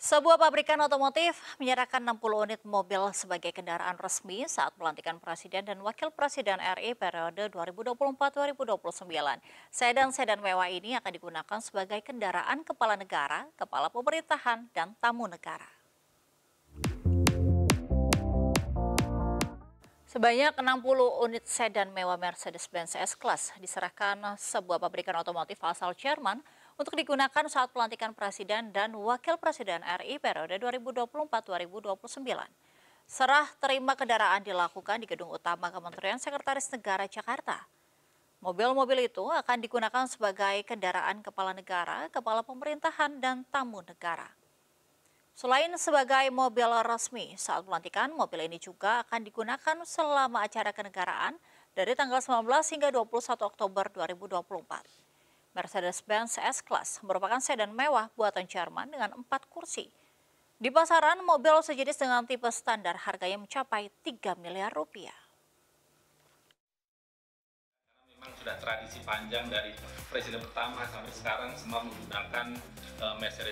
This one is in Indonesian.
Sebuah pabrikan otomotif menyerahkan 60 unit mobil sebagai kendaraan resmi saat pelantikan Presiden dan Wakil Presiden RI periode 2024-2029. Sedan-sedan mewah ini akan digunakan sebagai kendaraan kepala negara, kepala pemerintahan, dan tamu negara. Sebanyak 60 unit sedan mewah Mercedes-Benz S-Class diserahkan sebuah pabrikan otomotif asal Jerman untuk digunakan saat pelantikan Presiden dan Wakil Presiden RI periode 2024-2029. Serah terima kendaraan dilakukan di Gedung Utama Kementerian Sekretaris Negara Jakarta. Mobil-mobil itu akan digunakan sebagai kendaraan kepala negara, kepala pemerintahan, dan tamu negara. Selain sebagai mobil resmi, saat pelantikan mobil ini juga akan digunakan selama acara kenegaraan dari tanggal 19 hingga 21 Oktober 2024. Mercedes-Benz S-Class merupakan sedan mewah buatan Jerman dengan empat kursi. Di pasaran, mobil sejenis dengan tipe standar harganya mencapai 3 miliar rupiah. Karena memang sudah tradisi panjang dari presiden pertama sampai sekarang semua menggunakan eh, Mercedes.